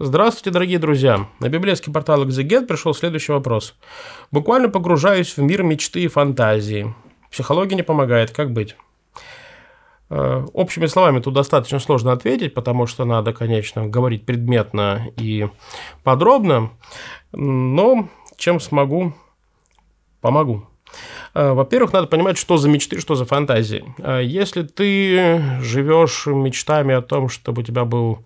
Здравствуйте, дорогие друзья! На библейский портал Exeget пришел следующий вопрос. Буквально погружаюсь в мир мечты и фантазии. Психология не помогает, как быть? Э, общими словами, тут достаточно сложно ответить, потому что надо, конечно, говорить предметно и подробно, но чем смогу, помогу. Э, во-первых, надо понимать, что за мечты, что за фантазии. Э, если ты живешь мечтами о том, чтобы у тебя был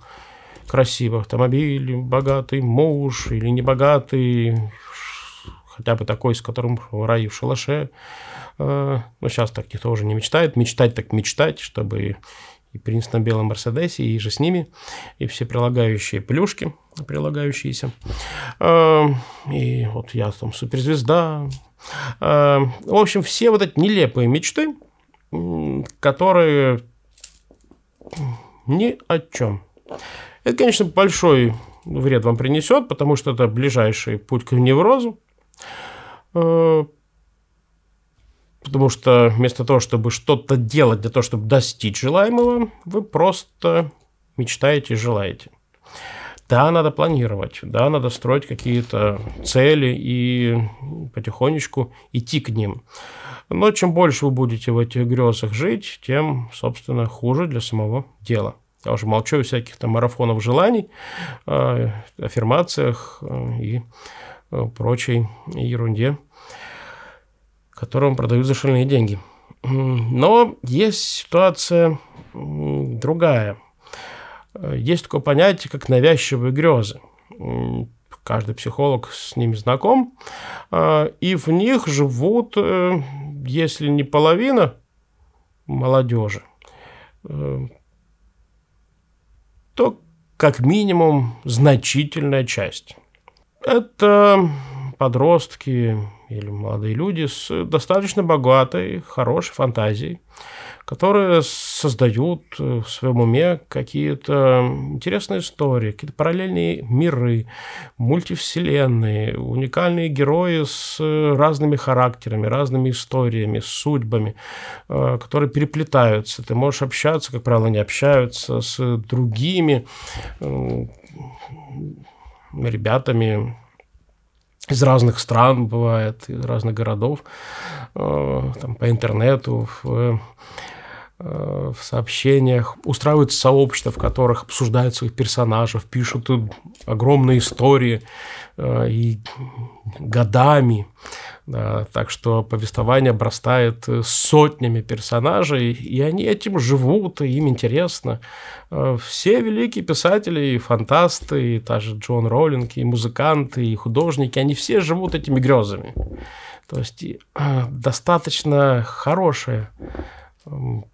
красивый автомобиль, богатый муж или небогатый, хотя бы такой, с которым в рай в шалаше. Э, но сейчас так никто уже не мечтает. Мечтать так мечтать, чтобы и принц на белом Мерседесе, и же с ними, и все прилагающие плюшки, прилагающиеся. Э, и вот я там суперзвезда. Э, в общем, все вот эти нелепые мечты, которые ни о чем. Это, конечно, большой вред вам принесет, потому что это ближайший путь к неврозу. Э, потому что вместо того, чтобы что-то делать для того, чтобы достичь желаемого, вы просто мечтаете и желаете. Да, надо планировать, да, надо строить какие-то цели и потихонечку идти к ним. Но чем больше вы будете в этих грезах жить, тем, собственно, хуже для самого дела. Я уже молчу о всяких там марафонов желаний, аффирмациях э, и э, прочей ерунде, которую продают за шальные деньги. Но есть ситуация другая. Э, есть такое понятие, как навязчивые грезы. Каждый психолог с ними знаком. И в них живут, если не половина молодежи, то как минимум значительная часть. Это подростки или молодые люди с достаточно богатой, хорошей фантазией, которые создают э, в своем уме какие-то интересные истории, какие-то параллельные миры, мультивселенные, уникальные герои с разными характерами, разными историями, судьбами, э, которые переплетаются. Ты можешь общаться, как правило, они общаются с другими э, ребятами, из разных стран бывает, из разных городов, э, там, по интернету, в Э, в сообщениях, устраивают сообщества, в которых обсуждают своих персонажей, пишут огромные истории э, и годами. Да, так что повествование обрастает э, сотнями персонажей, и они этим живут, и им интересно. Все великие писатели, и фантасты, и даже Джон Роллинг, и музыканты, и художники, они все живут этими грезами. То есть достаточно хорошее эм,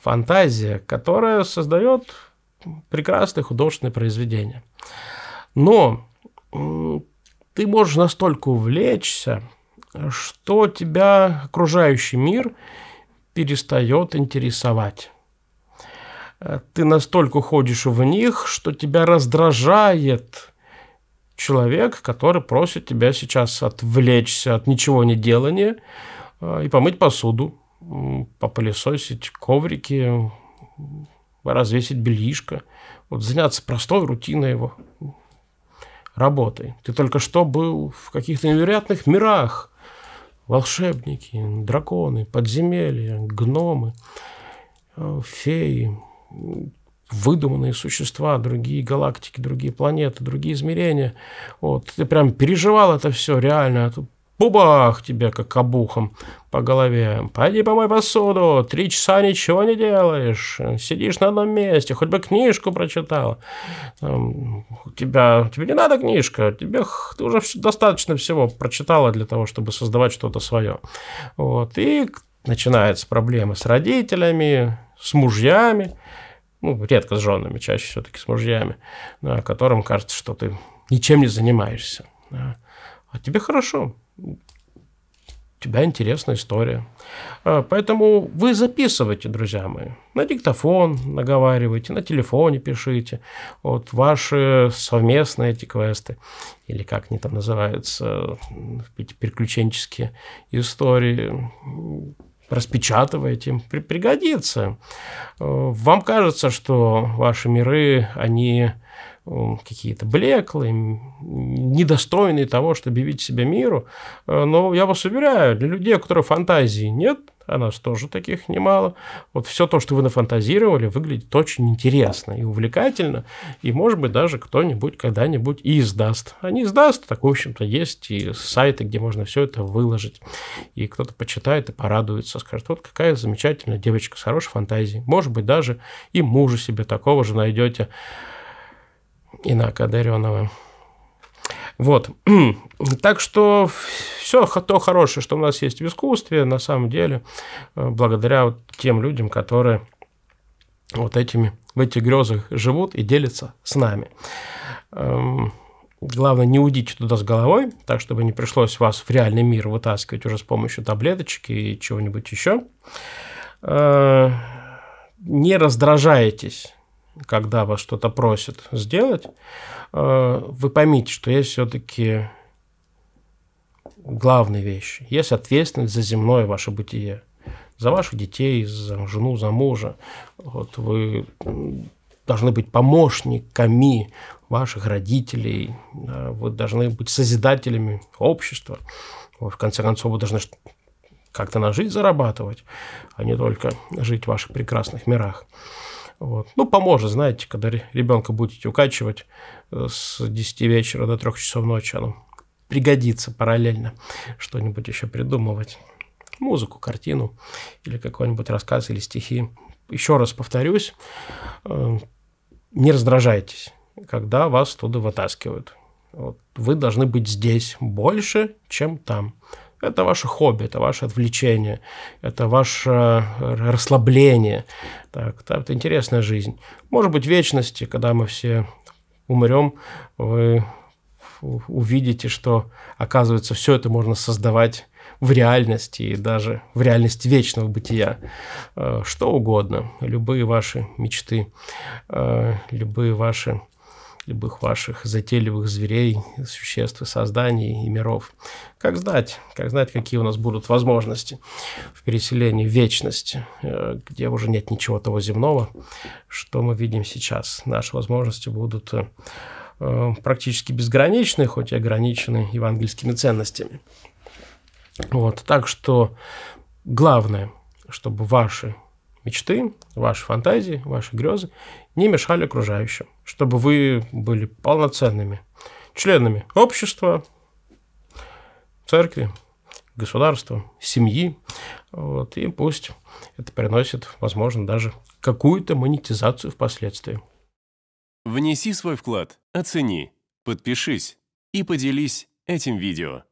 фантазия, которая создает прекрасные художественные произведения, Но ты можешь настолько увлечься, что тебя окружающий мир перестает интересовать. Э, ты настолько ходишь в них, что тебя раздражает человек, который просит тебя сейчас отвлечься от ничего не делания э, и помыть посуду попылесосить коврики, развесить бельишко. Вот заняться простой рутиной его работой. Ты только что был в каких-то невероятных мирах. Волшебники, драконы, подземелья, гномы, э, феи, выдуманные существа, другие галактики, другие планеты, другие измерения. Вот. Ты прям переживал это все реально. А тут Бубах тебя, как обухом, по голове. Пойди помой посуду, три часа ничего не делаешь, сидишь на одном месте, хоть бы книжку прочитал. Тебя, тебе не надо книжка, тебе ты уже достаточно всего прочитала для того, чтобы создавать что-то свое. Вот. И начинаются проблемы с родителями, с мужьями, ну, редко с женами, чаще все-таки с мужьями, да, которым кажется, что ты ничем не занимаешься. Да. А тебе хорошо, у тебя интересная история. А, поэтому вы записывайте, друзья мои, на диктофон наговаривайте, на телефоне пишите. Вот ваши совместные эти квесты, или как они там называются, эти приключенческие истории, распечатывайте, им пригодится. Вам кажется, что ваши миры, они какие-то блеклые, недостойные того, чтобы явить себя миру. Э, но я вас уверяю, для людей, у которых фантазии нет, а нас тоже таких немало. Вот все то, что вы нафантазировали, выглядит очень интересно и увлекательно, и, может быть, даже кто-нибудь когда-нибудь и издаст. А не издаст, так, в общем-то, есть и сайты, где можно все это выложить, и кто-то почитает и порадуется, скажет, вот какая замечательная девочка с хорошей фантазией. Может быть, даже и мужа себе такого же найдете инако одаренного. Вот. Так что все то хорошее, что у нас есть в искусстве, на самом деле, э, благодаря вот тем людям, которые вот этими, в этих грезах живут и делятся с нами. Эм, главное, не уйдите туда с головой, так, чтобы не пришлось вас в реальный мир вытаскивать уже с помощью таблеточки и чего-нибудь еще. Э, не раздражайтесь когда вас что-то просят сделать, э, вы поймите, что есть все-таки главные вещи. Есть ответственность за земное ваше бытие, за ваших детей, за жену, за мужа. Вот вы должны быть помощниками ваших родителей, э, вы должны быть созидателями общества. в конце концов, вы должны как-то на жизнь зарабатывать, а не только жить в ваших прекрасных мирах. Вот. Ну, поможет, знаете, когда ребенка будете укачивать э, с 10 вечера до 3 часов ночи, оно пригодится параллельно что-нибудь еще придумывать. Музыку, картину или какой-нибудь рассказ или стихи. Еще раз повторюсь, э, не раздражайтесь, когда вас туда вытаскивают. Вот. Вы должны быть здесь больше, чем там. Это ваше хобби, это ваше отвлечение, это ваше э, расслабление. Так, это интересная жизнь. Может быть, в вечности, когда мы все умрем, вы увидите, что, оказывается, все это можно создавать в реальности и даже в реальности вечного бытия. Э, что угодно, любые ваши мечты, э, любые ваши любых ваших затейливых зверей, существ и созданий и миров. Как знать, как знать, какие у нас будут возможности в переселении в вечность, э, где уже нет ничего того земного, что мы видим сейчас. Наши возможности будут э, э, практически безграничны, хоть и ограничены евангельскими ценностями. Вот, так что главное, чтобы ваши мечты, ваши фантазии, ваши грезы не мешали окружающим, чтобы вы были полноценными членами общества, церкви, государства, семьи. Вот, и пусть это приносит, возможно, даже какую-то монетизацию впоследствии. Внеси свой вклад, оцени, подпишись и поделись этим видео.